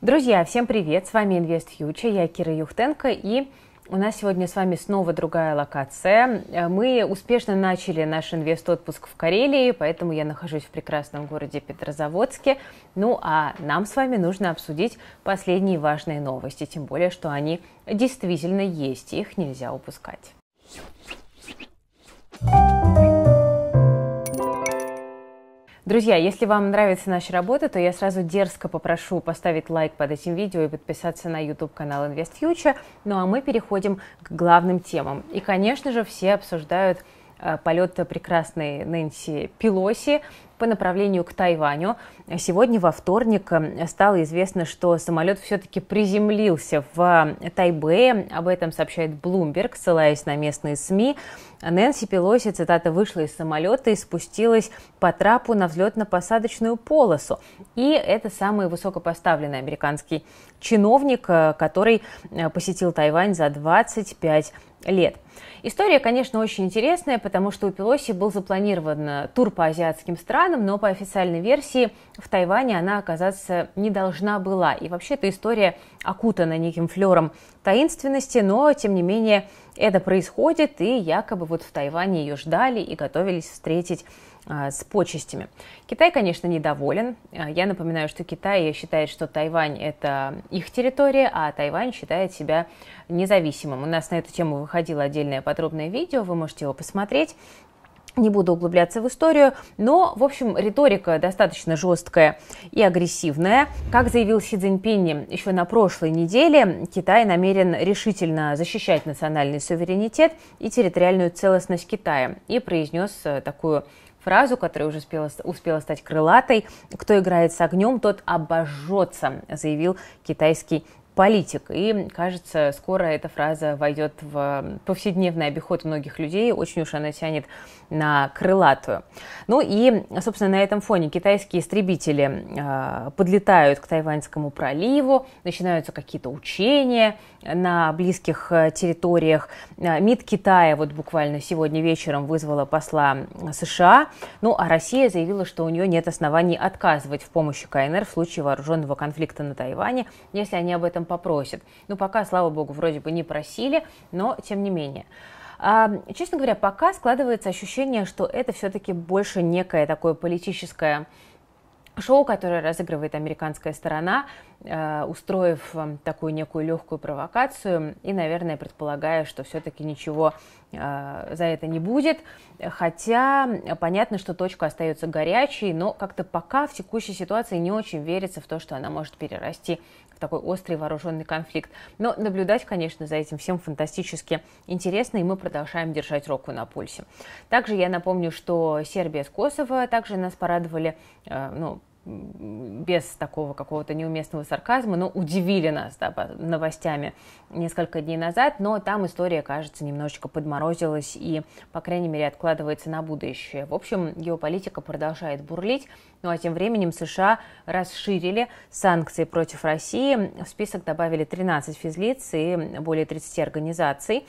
Друзья, всем привет! С вами Invest Future, я Кира Юхтенко и у нас сегодня с вами снова другая локация. Э, мы успешно начали наш инвест-отпуск в Карелии, поэтому я нахожусь в прекрасном городе Петрозаводске. Ну а нам с вами нужно обсудить последние важные новости, тем более, что они действительно есть, их нельзя упускать. Друзья, если вам нравится наша работа, то я сразу дерзко попрошу поставить лайк под этим видео и подписаться на YouTube-канал InvestFuture. Ну а мы переходим к главным темам. И, конечно же, все обсуждают Э, полет прекрасной Нэнси Пелоси по направлению к Тайваню. Сегодня во вторник э, стало известно, что самолет все-таки приземлился в Тайбэе. Об этом сообщает Bloomberg, ссылаясь на местные СМИ. Нэнси Пелоси, цитата, вышла из самолета и спустилась по трапу на взлетно-посадочную полосу. И это самый высокопоставленный американский чиновник, э, который посетил Тайвань за 25 лет. История, конечно, очень интересная, потому что у Пелоси был запланирован э, тур по азиатским странам, но по официальной версии в Тайване она оказаться не должна была. И вообще эта история окутана неким флером таинственности, но, тем не менее, это происходит, и якобы вот в Тайване ее ждали и готовились встретить а, с почестями. Китай, конечно, недоволен. А, я напоминаю, что Китай считает, что Тайвань – это их территория, а Тайвань считает себя независимым. У нас на эту тему выходило отдельное подробное видео, вы можете его посмотреть. Не буду углубляться в историю, но, в общем, риторика достаточно жесткая и агрессивная. Как заявил Си Цзиньпинь еще на прошлой неделе, Китай намерен решительно защищать национальный суверенитет и территориальную целостность Китая и произнес э, такую фразу, которая уже успела, успела стать крылатой. «Кто играет с огнем, тот обожжется», заявил китайский политик. И, кажется, скоро эта фраза войдет в повседневный обиход многих людей. Очень уж она тянет на крылатую. Ну и, собственно, на этом фоне китайские истребители э, подлетают к Тайваньскому проливу, начинаются какие-то учения на близких э, территориях. Э, МИД Китая вот буквально сегодня вечером вызвала посла США, ну а Россия заявила, что у нее нет оснований отказывать в помощи КНР в случае вооруженного конфликта на Тайване, если они об этом попросят. Ну пока, слава богу, вроде бы не просили, но тем не менее. А, честно говоря, пока складывается ощущение, что это все-таки больше некое такое политическое шоу, которое разыгрывает американская сторона, Э, устроив такую некую легкую провокацию и, наверное, предполагая, что все-таки ничего э, за это не будет. Хотя понятно, что точка остается горячей, но как-то пока в текущей ситуации не очень верится в то, что она может перерасти в такой острый вооруженный конфликт. Но наблюдать, конечно, за этим всем фантастически интересно, и мы продолжаем держать руку на пульсе. Также я напомню, что Сербия с Kosovo также нас порадовали э, ну, без такого какого-то неуместного сарказма, но удивили нас да, новостями несколько дней назад, но там история, кажется, немножечко подморозилась и, по крайней мере, откладывается на будущее. В общем, геополитика продолжает бурлить, ну а тем временем США расширили санкции против России, в список добавили 13 физлиц и более 30 организаций.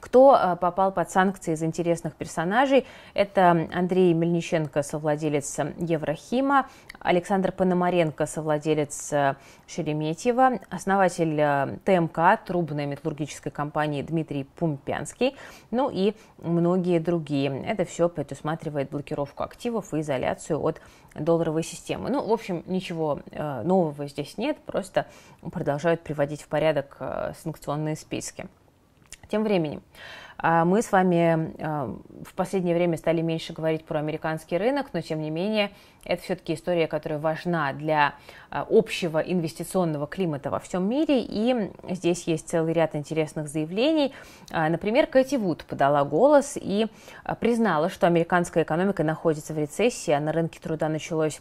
Кто э, попал под санкции из интересных персонажей? Это Андрей Мельниченко, совладелец Еврохима, Александр Пономаренко, совладелец э, Шереметьева, основатель э, ТМК, трубной металлургической компании Дмитрий Пумпянский, ну и многие другие. Это все предусматривает блокировку активов и изоляцию от долларовой системы. Ну, в общем, ничего нового здесь нет, просто продолжают приводить в порядок санкционные списки. Тем временем, а, мы с вами а, в последнее время стали меньше говорить про американский рынок, но тем не менее это все-таки история, которая важна для а, общего инвестиционного климата во всем мире. И здесь есть целый ряд интересных заявлений. Например, Кэти Вуд подала голос и признала, что американская экономика находится в рецессии, а на рынке труда началось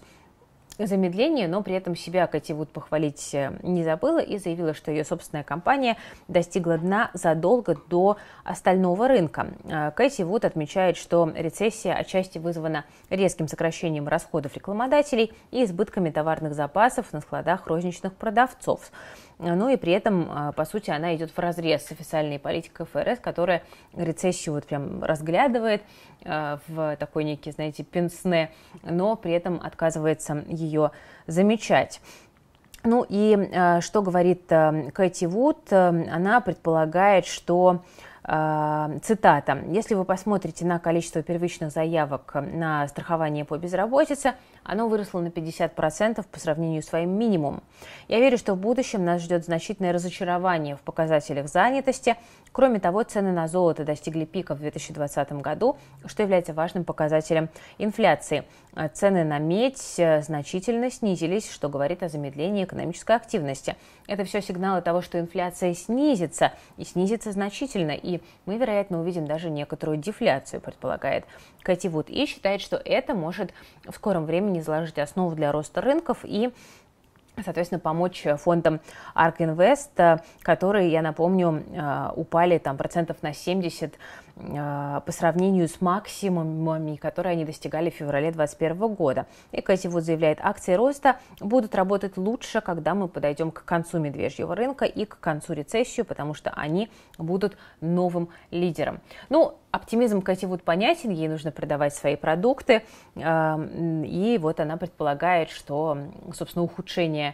замедление, но при этом себя Кэти Вуд похвалить э, не забыла и заявила, что ее собственная компания достигла дна задолго до остального рынка. Э, Кэти Вуд отмечает, что рецессия отчасти вызвана резким сокращением расходов рекламодателей и избытками товарных запасов на складах розничных продавцов. Э, ну и при этом, по сути, она идет в разрез с официальной политикой ФРС, которая рецессию вот прям разглядывает в такой некий, знаете, пенсне, но при этом отказывается ей ее замечать. Ну и э, что говорит э, Кэти Вуд, э, она предполагает, что Цитата. Если вы посмотрите на количество первичных заявок на страхование по безработице, оно выросло на 50% по сравнению с своим минимумом. Я верю, что в будущем нас ждет значительное разочарование в показателях занятости. Кроме того, цены на золото достигли пика в 2020 году, что является важным показателем инфляции. А цены на медь э, значительно снизились, что говорит о замедлении экономической активности. Это все сигналы того, что инфляция снизится, и снизится значительно, и мы, вероятно, увидим даже некоторую дефляцию, предполагает Кэти Вуд, и считает, что это может в скором времени заложить основу для роста рынков и соответственно, помочь фондам ARK Invest, э, которые, я напомню, э, упали там процентов на 70 а, по сравнению с максимумами, которые они достигали в феврале 2021 года. И Кэти заявляет, акции роста будут работать лучше, когда мы подойдем к концу медвежьего рынка и к концу рецессии, потому что они будут новым лидером. Ну, оптимизм Кэти понятен, ей нужно продавать свои продукты, а, и вот она предполагает, что, собственно, ухудшение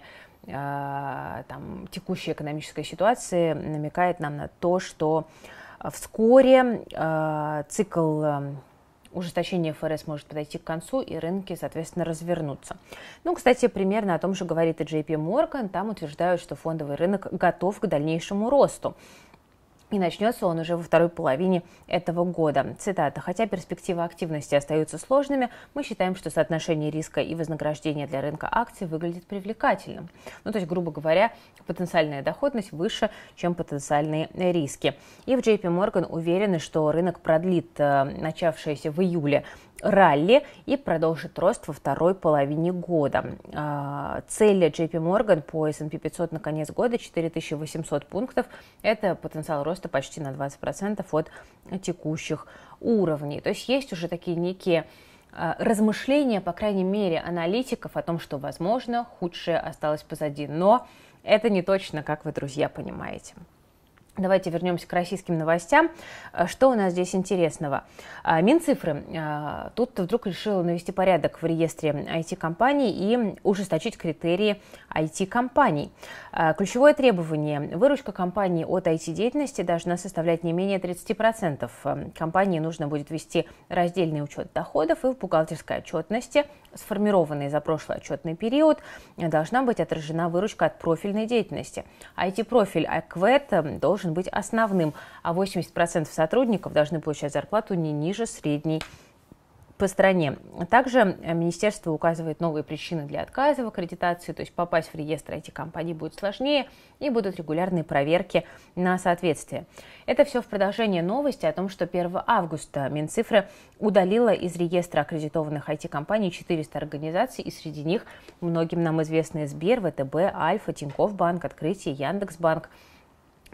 а, там, текущей экономической ситуации намекает нам на то, что а вскоре а, цикл эм, ужесточения ФРС может подойти к концу, и рынки, соответственно, развернутся. Ну, кстати, примерно о том же говорит и JP Morgan. Там утверждают, что фондовый рынок готов к дальнейшему росту и начнется он уже во второй половине этого года. Цитата. «Хотя перспективы активности остаются сложными, мы считаем, что соотношение риска и вознаграждения для рынка акций выглядит привлекательным». Ну, то есть, грубо говоря, потенциальная доходность выше, чем потенциальные риски. И в JP Morgan уверены, что рынок продлит э, начавшееся в июле ралли и продолжит рост во второй половине года. А, цель JP Morgan по S&P 500 на конец года 4800 пунктов. Это потенциал роста почти на 20% от текущих уровней. То есть есть уже такие некие а, размышления, по крайней мере, аналитиков о том, что, возможно, худшее осталось позади. Но это не точно, как вы, друзья, понимаете. Давайте вернемся к российским новостям. Э, что у нас здесь интересного? Э, Минцифры э, тут вдруг решила навести порядок в реестре IT-компаний и ужесточить критерии IT-компаний. Ключевое требование – выручка компании от IT-деятельности должна составлять не менее 30%. Компании нужно будет вести раздельный учет доходов и в бухгалтерской отчетности, сформированной за прошлый отчетный период, должна быть отражена выручка от профильной деятельности. IT-профиль АКВЭД должен должен быть основным, а 80% сотрудников должны получать зарплату не ниже средней по стране. Также э, министерство указывает новые причины для отказа в аккредитации, то есть попасть в реестр этих компаний будет сложнее и будут регулярные проверки на соответствие. Это все в продолжение новости о том, что 1 августа Минцифра удалила из реестра аккредитованных IT-компаний 400 организаций, и среди них многим нам известные Сбер, ВТБ, Альфа, Тинькофф Банк, Открытие, Яндекс Банк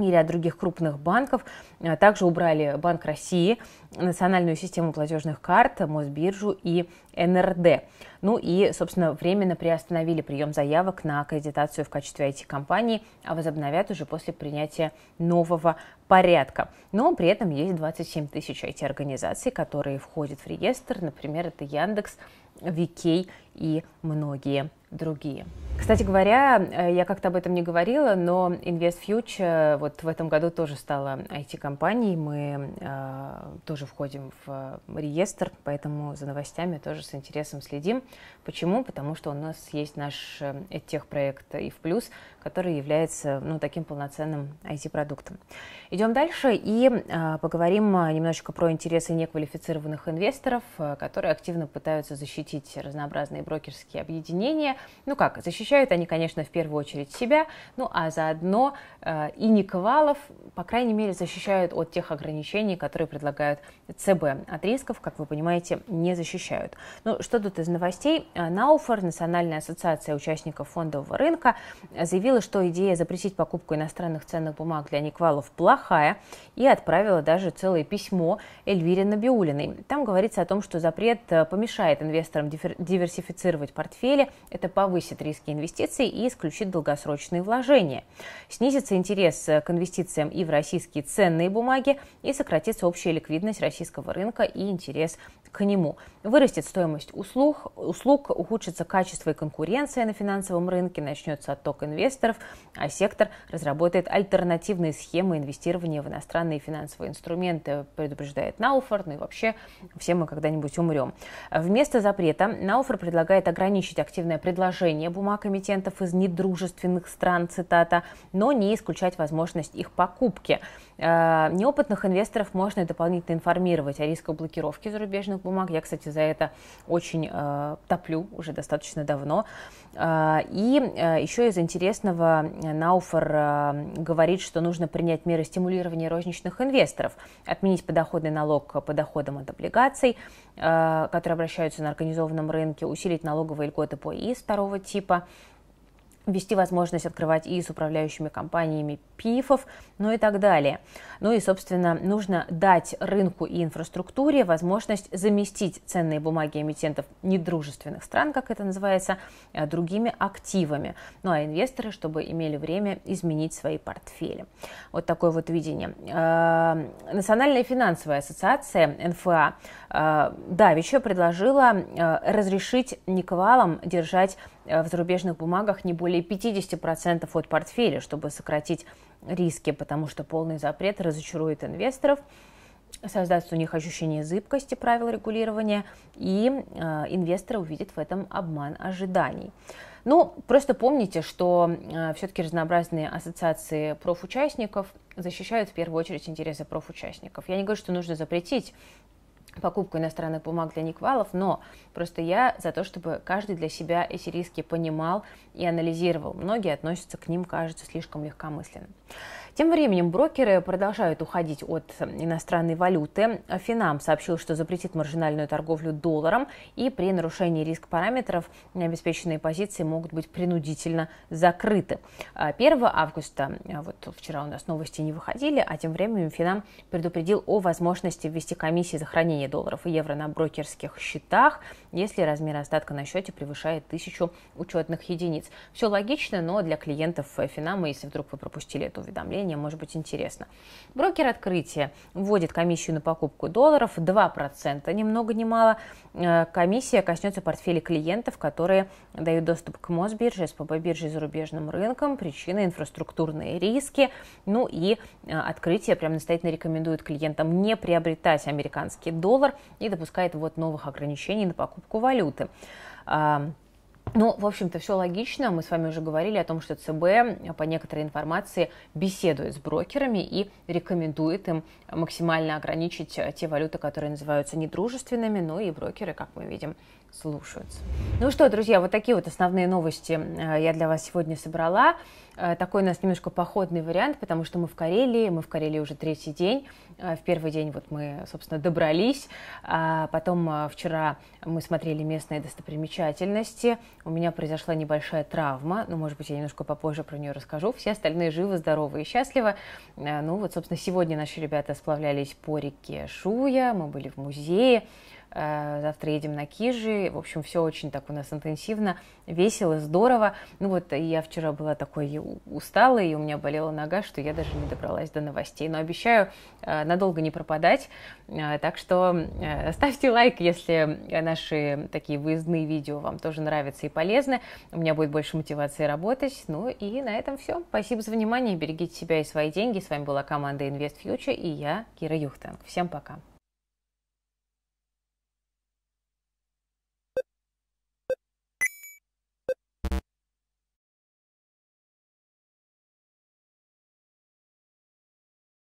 и ряд других крупных банков. Э, также убрали Банк России, Национальную систему платежных карт, Мосбиржу и НРД. Ну и, собственно, временно приостановили прием заявок на аккредитацию в качестве IT-компании, а возобновят уже после принятия нового порядка. Но при этом есть 27 тысяч IT-организаций, которые входят в реестр. Например, это Яндекс, Викей и многие другие. Кстати говоря, э, я как-то об этом не говорила, но Invest Future э, вот в этом году тоже стала IT-компанией. Мы э, тоже входим в э, реестр, поэтому за новостями тоже с интересом следим. Почему? Потому что у нас есть наш техпроект и в плюс, который является ну, таким полноценным IT-продуктом. Идем дальше и э, поговорим немножечко про интересы неквалифицированных инвесторов, которые активно пытаются защитить разнообразные брокерские объединения. Ну как, защищают они, конечно, в первую очередь себя, ну а заодно э, и Никовалов, по крайней мере, защищают от тех ограничений, которые предлагают ЦБ. От рисков, как вы понимаете, не защищают. Ну что тут из новостей? Э, Науфор, Национальная ассоциация участников фондового рынка, заявила, что идея запретить покупку иностранных ценных бумаг для Никвалов плохая и отправила даже целое письмо Эльвире Набиулиной. Там говорится о том, что запрет э, помешает инвесторам диверсифицировать диверсифицировать портфели, это повысит риски инвестиций и исключит долгосрочные вложения. Снизится интерес э, к инвестициям и в российские ценные бумаги, и сократится общая ликвидность российского рынка и интерес к нему. Вырастет стоимость услуг, услуг, ухудшится качество и конкуренция на финансовом рынке, начнется отток инвесторов, а сектор разработает альтернативные схемы инвестирования в иностранные финансовые инструменты, предупреждает Науфор, ну и вообще все мы когда-нибудь умрем. Вместо запрета Науфор предлагает ограничить активное предложение бумаг эмитентов из недружественных стран, цитата, но не исключать возможность их покупки. Э, неопытных инвесторов можно дополнительно информировать о рисках блокировки зарубежных ценных бумаг. Я, кстати, за это очень э, топлю уже достаточно давно. Э, и э, еще из интересного э, Науфер э, говорит, что нужно принять меры стимулирования розничных инвесторов, отменить подоходный налог по доходам от облигаций, э, которые обращаются на организованном рынке, усилить налоговые льготы по ИС второго типа, ввести возможность открывать и с управляющими компаниями ПИФов, ну и так далее. Ну и, собственно, нужно дать рынку и инфраструктуре возможность заместить ценные бумаги эмитентов недружественных стран, как это называется, э, другими активами. Ну а инвесторы, чтобы имели время изменить свои портфели. Вот такое вот видение. Э, Национальная финансовая ассоциация НФА э, давеча предложила разрешить Никвалам держать Э, в зарубежных бумагах не более 50% от портфеля, чтобы сократить риски, потому что полный запрет разочарует инвесторов создаст у них ощущение зыбкости правил регулирования, и э, инвесторы увидят в этом обман ожиданий. Ну, просто помните, что э, все-таки разнообразные ассоциации профучастников защищают в первую очередь интересы профучастников. Я не говорю, что нужно запретить покупку иностранных бумаг для Никвалов, но просто я за то, чтобы каждый для себя эти риски понимал и анализировал. Многие относятся к ним, кажется, слишком легкомысленно. Тем временем брокеры продолжают уходить от иностранной валюты. Финам сообщил, что запретит маржинальную торговлю долларом и при нарушении риск параметров необеспеченные позиции могут быть принудительно закрыты. 1 а августа, а вот вчера у нас новости не выходили, а тем временем Финам предупредил о возможности ввести комиссии за хранение долларов и евро на брокерских счетах, если размер остатка на счете превышает тысячу учетных единиц. Все логично, но для клиентов Финама, если вдруг вы пропустили это уведомление, направление может быть интересно. Брокер открытия вводит комиссию на покупку долларов 2%, ни много ни мало. Э, комиссия коснется портфеля клиентов, которые дают доступ к Мосбирже, СПБ бирже и зарубежным рынкам, причины, инфраструктурные риски. Ну и э, открытие прям настоятельно рекомендует клиентам не приобретать американский доллар и допускает вот новых ограничений на покупку валюты. Ну, в общем-то, все логично. Мы с вами уже говорили о том, что ЦБ э, по некоторой информации беседует с брокерами и рекомендует им максимально ограничить э, те валюты, которые называются недружественными. Ну и брокеры, как мы видим, слушаются. Ну что, друзья, вот такие вот основные новости э, я для вас сегодня собрала. Э, такой у нас немножко походный вариант, потому что мы в Карелии, мы в Карелии уже третий день. Э, в первый день вот мы, собственно, добрались. А потом вчера мы смотрели местные достопримечательности. У меня произошла небольшая травма, ну, может быть, я немножко попозже про нее расскажу. Все остальные живы, здоровы и счастливы. Ну вот, собственно, сегодня наши ребята сплавлялись по реке Шуя, мы были в музее. Э, завтра едем на Кижи, в общем, все очень так у нас интенсивно, весело, здорово. Ну вот я вчера была такой усталой, и у меня болела нога, что я даже не добралась до новостей, но обещаю э, надолго не пропадать, э, так что ставьте лайк, если наши такие выездные видео вам тоже нравятся и полезны, у меня будет больше мотивации работать, ну и на этом все. Спасибо за внимание, берегите себя и свои деньги, с вами была команда Invest Future и я, Кира Юхтанг. Всем пока!